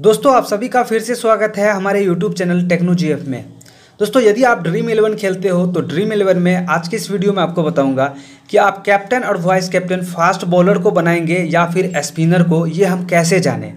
दोस्तों आप सभी का फिर से स्वागत है हमारे YouTube चैनल टेक्नो जी में दोस्तों यदि आप ड्रीम इलेवन खेलते हो तो ड्रीम इलेवन में आज की इस वीडियो में आपको बताऊंगा कि आप कैप्टन और वाइस कैप्टन फास्ट बॉलर को बनाएंगे या फिर स्पिनर को ये हम कैसे जानें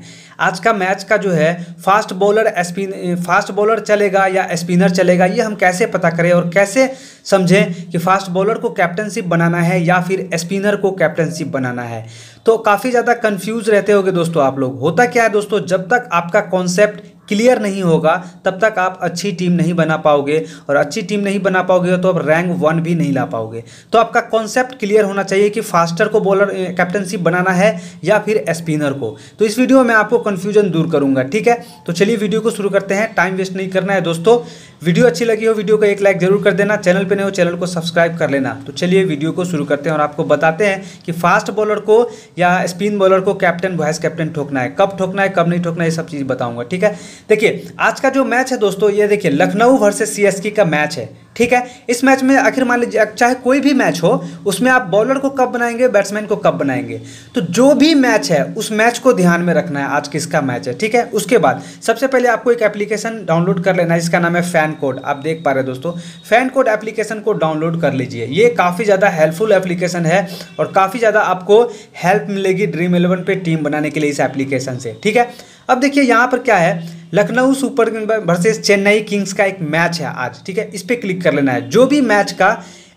आज का मैच का जो है fast bowler spin fast bowler चलेगा या स्पिनर चलेगा ये हम कैसे पता करें और कैसे समझें कि फास्ट बॉलर को कैप्टनशिप बनाना है या फिर स्पिनर को कैप्टनशिप बनाना है तो काफ़ी ज़्यादा कन्फ्यूज़ रहते होगे दोस्तों आप लोग होता क्या है दोस्तों जब तक आपका कॉन्सेप्ट क्लियर नहीं होगा तब तक आप अच्छी टीम नहीं बना पाओगे और अच्छी टीम नहीं बना पाओगे तो आप रैंक वन भी नहीं ला पाओगे तो आपका कॉन्सेप्ट क्लियर होना चाहिए कि फास्टर को बॉलर कैप्टनशिप बनाना है या फिर स्पिनर को तो इस वीडियो में आपको कन्फ्यूजन दूर करूंगा ठीक है तो चलिए वीडियो को शुरू करते हैं टाइम वेस्ट नहीं करना है दोस्तों वीडियो अच्छी लगी हो वीडियो को एक लाइक जरूर कर देना चैनल पे नहीं हो चैनल को सब्सक्राइब कर लेना तो चलिए वीडियो को शुरू करते हैं और आपको बताते हैं कि फास्ट बॉलर को या स्पिन बॉलर को कैप्टन वाइस कैप्टन ठोकना है कब ठोकना है कब नहीं ठोकना है सब चीज़ बताऊंगा ठीक है देखिए आज का जो मैच है दोस्तों ये देखिए लखनऊ वर्सेज सी का मैच है ठीक है इस मैच में आखिर मान लीजिए चाहे कोई भी मैच हो उसमें आप बॉलर को कब बनाएंगे बैट्समैन को कब बनाएंगे तो जो भी मैच है उस मैच को ध्यान में रखना है आज किसका मैच है ठीक है उसके बाद सबसे पहले आपको एक एप्लीकेशन डाउनलोड कर लेना है जिसका नाम है फैन कोड आप देख पा रहे हैं दोस्तों फैन कोड एप्लीकेशन को डाउनलोड कर लीजिए ये काफ़ी ज़्यादा हेल्पफुल एप्लीकेशन है और काफ़ी ज़्यादा आपको हेल्प मिलेगी ड्रीम इलेवन पे टीम बनाने के लिए इस एप्लीकेशन से ठीक है अब देखिए यहाँ पर क्या है Lucknow super king versus Chennai kings का एक मैच है आज ठीक है इस पर क्लिक कर लेना है जो भी मैच का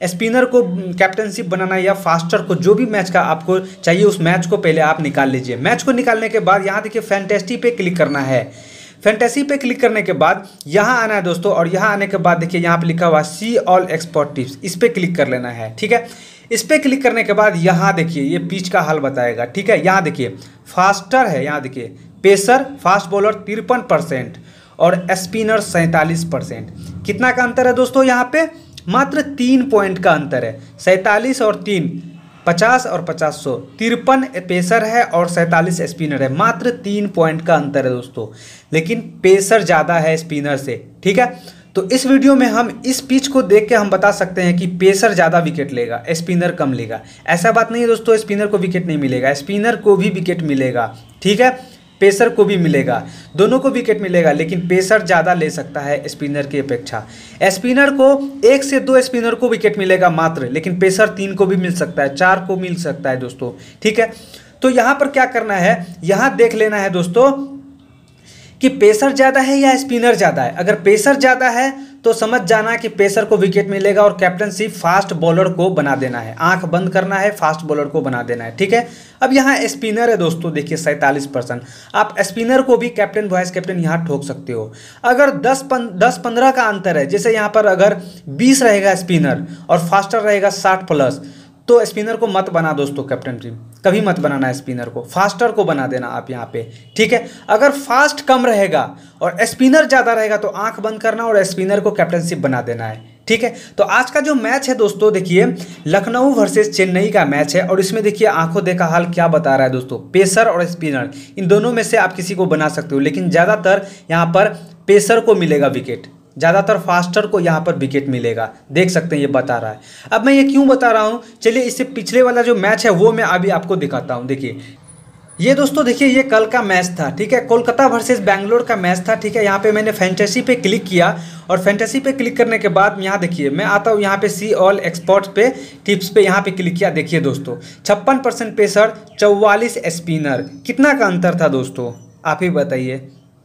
स्पिनर को कैप्टनशिप बनाना या फास्टर को जो भी मैच का आपको चाहिए उस मैच को पहले आप निकाल लीजिए मैच को निकालने के बाद यहाँ देखिए फैंटेस्टी पे क्लिक करना है फैंटेसी पे क्लिक करने के बाद यहाँ आना है दोस्तों और यहाँ आने के बाद देखिए यहाँ पे लिखा हुआ सी ऑल एक्सपर्ट टिप्स इस पर क्लिक कर लेना है ठीक है इस पर क्लिक करने के बाद यहाँ देखिए ये पिच का हाल बताएगा ठीक है यहाँ देखिए फास्टर है यहाँ देखिए पेसर फास्ट बॉलर तिरपन परसेंट और स्पिनर सैंतालीस परसेंट कितना का अंतर है दोस्तों यहाँ पे मात्र तीन पॉइंट का अंतर है सैंतालीस और तीन पचास और पचास सौ तिरपन पेसर है और सैंतालीस स्पिनर है मात्र तीन पॉइंट का अंतर है दोस्तों लेकिन पेसर ज़्यादा है स्पिनर से ठीक है तो इस वीडियो में हम इस पिच को देख के हम बता सकते हैं कि पेसर ज़्यादा विकेट लेगा स्पिनर कम लेगा ऐसा बात नहीं है दोस्तों स्पिनर को विकेट नहीं मिलेगा स्पिनर को भी विकेट मिलेगा ठीक है पेसर को भी मिलेगा दोनों को विकेट मिलेगा लेकिन पेसर ज़्यादा ले सकता है स्पिनर की अपेक्षा स्पिनर को एक से दो स्पिनर को विकेट मिलेगा मात्र लेकिन पेसर तीन को भी मिल सकता है चार को मिल सकता है दोस्तों ठीक है तो यहाँ पर क्या करना है यहाँ देख लेना है दोस्तों कि पेसर ज़्यादा है या स्पिनर ज़्यादा है अगर पेसर ज़्यादा है तो समझ जाना कि पेसर को विकेट मिलेगा और कैप्टनसी फास्ट बॉलर को बना देना है आंख बंद करना है फास्ट बॉलर को बना देना है ठीक है अब यहाँ स्पिनर है दोस्तों देखिए सैंतालीस परसेंट आप स्पिनर को भी कैप्टन वाइस कैप्टन यहाँ ठोक सकते हो अगर दस पन, दस पंद्रह का अंतर है जैसे यहाँ पर अगर बीस रहेगा स्पिनर और फास्टर रहेगा साठ प्लस तो स्पिनर को मत बना दोस्तों कैप्टन टीम कभी मत बनाना स्पिनर को फास्टर को बना देना आप यहाँ पे ठीक है अगर फास्ट कम रहेगा और स्पिनर ज़्यादा रहेगा तो आंख बंद करना और स्पिनर को कैप्टनशिप बना देना है ठीक है तो आज का जो मैच है दोस्तों देखिए लखनऊ वर्सेस चेन्नई का मैच है और इसमें देखिए आंखों देखा हाल क्या बता रहा है दोस्तों पेसर और स्पिनर इन दोनों में से आप किसी को बना सकते हो लेकिन ज़्यादातर यहाँ पर पेसर को मिलेगा विकेट ज़्यादातर फास्टर को यहाँ पर विकेट मिलेगा देख सकते हैं ये बता रहा है अब मैं ये क्यों बता रहा हूँ चलिए इससे पिछले वाला जो मैच है वो मैं अभी आपको दिखाता हूँ देखिए ये दोस्तों देखिए ये कल का मैच था ठीक है कोलकाता वर्सेस बैंगलोर का मैच था ठीक है यहाँ पे मैंने फैंटेसी पे क्लिक किया और फैंटेसी पे क्लिक करने के बाद यहाँ देखिए मैं आता हूँ यहाँ पे सी ऑल एक्सपर्ट्स पे टिप्स पे यहाँ पे क्लिक किया देखिए दोस्तों छप्पन परसेंट पेसर चौवालीस स्पिनर कितना का अंतर था दोस्तों आप ही बताइए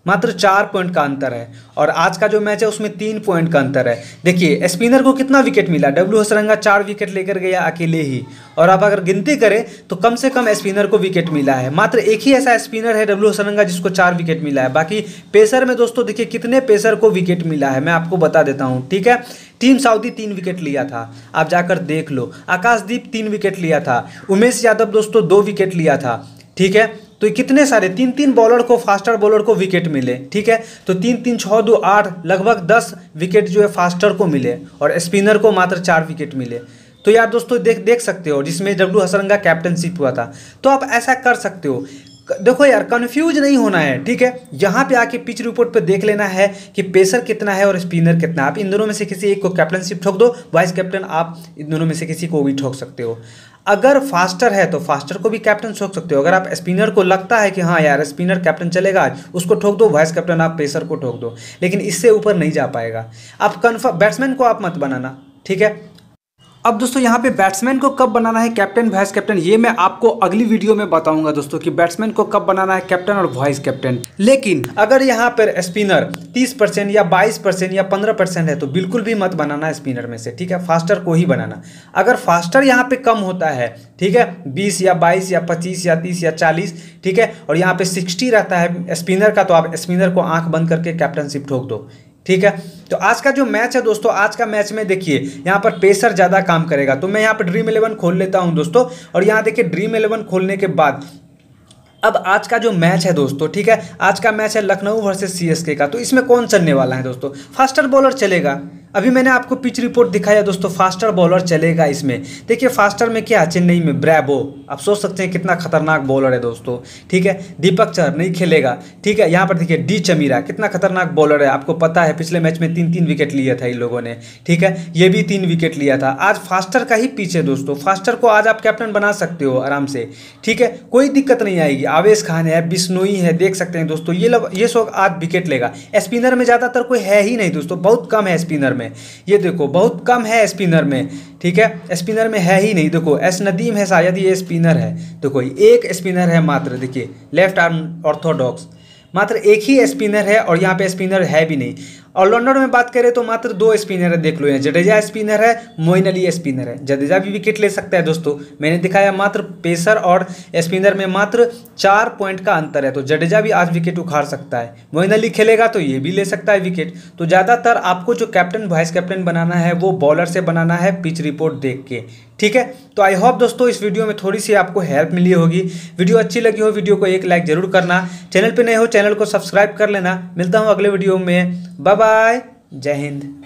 मात्र चार पॉइंट का अंतर है और आज का जो मैच है उसमें तीन पॉइंट का अंतर है देखिए स्पिनर को कितना विकेट मिला डब्ल्यू हसरंगा चार विकेट लेकर गया अकेले ही और आप अगर गिनती करें तो कम से कम स्पिनर को विकेट मिला है मात्र एक ही ऐसा स्पिनर है डब्ल्यू हसरंगा जिसको चार विकेट मिला है बाकी पेसर में दोस्तों देखिए कितने पेसर को विकेट मिला है मैं आपको बता देता हूँ ठीक है टीम साउदी तीन विकेट लिया था आप जाकर देख लो आकाशदीप तीन विकेट लिया था उमेश यादव दोस्तों दो विकेट लिया था ठीक है तो कितने सारे तीन तीन बॉलर को फास्टर बॉलर को विकेट मिले ठीक है तो तीन तीन छः दो आठ लगभग दस विकेट जो है फास्टर को मिले और स्पिनर को मात्र चार विकेट मिले तो यार दोस्तों देख देख सकते हो जिसमें डब्लू हसरंगा कैप्टनशिप हुआ था तो आप ऐसा कर सकते हो देखो यार कन्फ्यूज नहीं होना है ठीक है यहाँ पे आके पिच रिपोर्ट पे देख लेना है कि पेसर कितना है और स्पिनर कितना आप इन दोनों में से किसी एक को कैप्टनशिप ठोक दो वाइस कैप्टन आप इन दोनों में से किसी को भी ठोक सकते हो अगर फास्टर है तो फास्टर को भी कैप्टन ठोक सकते हो अगर आप स्पिनर को लगता है कि हाँ यार स्पिनर कैप्टन चलेगा आज उसको ठोक दो वाइस कैप्टन आप पेसर को ठोक दो लेकिन इससे ऊपर नहीं जा पाएगा आप कन्फर्म बैट्समैन को आप मत बनाना ठीक है अब दोस्तों यहाँ पे बैट्समैन को कब बनाना है कैप्टन वाइस कैप्टन ये मैं आपको अगली वीडियो में बताऊंगा दोस्तों कि बैट्समैन को कब बनाना है कैप्टन और वाइस कैप्टन लेकिन अगर यहाँ पर स्पिनर 30 परसेंट या 22 परसेंट या 15 परसेंट है तो बिल्कुल भी मत बनाना स्पिनर में से ठीक है फास्टर को ही बनाना अगर फास्टर यहाँ पे कम होता है ठीक है बीस या बाईस या पच्चीस या तीस या चालीस ठीक है और यहाँ पे सिक्सटी रहता है स्पिनर का तो आप स्पिनर को आंख बंद करके कैप्टनशिप ठोक दो ठीक है तो आज का जो मैच है दोस्तों आज का मैच में देखिए यहाँ पर पेसर ज़्यादा काम करेगा तो मैं यहाँ पर ड्रीम इलेवन खोल लेता हूँ दोस्तों और यहाँ देखिए ड्रीम इलेवन खोलने के बाद अब आज का जो मैच है दोस्तों ठीक है आज का मैच है लखनऊ वर्सेस सीएसके का तो इसमें कौन चलने वाला है दोस्तों फास्टर बॉलर चलेगा अभी मैंने आपको पिच रिपोर्ट दिखाया दोस्तों फास्टर बॉलर चलेगा इसमें देखिए फास्टर में क्या चेन्नई में ब्रैबो आप सोच सकते हैं कितना खतरनाक बॉलर है दोस्तों ठीक है दीपक चर नहीं खेलेगा ठीक है यहाँ पर देखिए डी चमीरा कितना खतरनाक बॉलर है आपको पता है पिछले मैच में तीन तीन विकेट लिया था इन लोगों ने ठीक है ये भी तीन विकेट लिया था आज फास्टर का ही पीछे दोस्तों फास्टर को आज आप कैप्टन बना सकते हो आराम से ठीक है कोई दिक्कत नहीं आएगी आवेश खान है बिश्नोई है देख सकते हैं दोस्तों ये लोग ये शौक आज विकेट लेगा स्पिनर में ज़्यादातर कोई है ही नहीं दोस्तों बहुत कम है स्पिनर में में ये देखो बहुत कम है स्पिनर में ठीक है स्पिनर में है ही नहीं देखो एस नदीम है शायद ये स्पिनर है देखो एक स्पिनर है मात्र देखिए लेफ्ट आर्म ऑर्थोडॉक्स मात्र एक ही स्पिनर है और यहाँ पे स्पिनर है भी नहीं ऑलराउंडर में बात करें तो मात्र दो स्पिनर है देख लो यहाँ जडेजा स्पिनर है मोइन अली स्पिनर है जडेजा भी विकेट ले सकता है दोस्तों मैंने दिखाया मात्र पेसर और स्पिनर में मात्र चार पॉइंट का अंतर है तो जडेजा भी आज विकेट उखाड़ सकता है मोइन अली खेलेगा तो ये भी ले सकता है विकेट तो ज़्यादातर आपको जो कैप्टन वाइस कैप्टन बनाना है वो बॉलर से बनाना है पिच रिपोर्ट देख के ठीक है तो आई होप दोस्तों इस वीडियो में थोड़ी सी आपको हेल्प मिली होगी वीडियो अच्छी लगी हो वीडियो को एक लाइक जरूर करना चैनल पे नए हो चैनल को सब्सक्राइब कर लेना मिलता हूँ अगले वीडियो में बाय बाय जय हिंद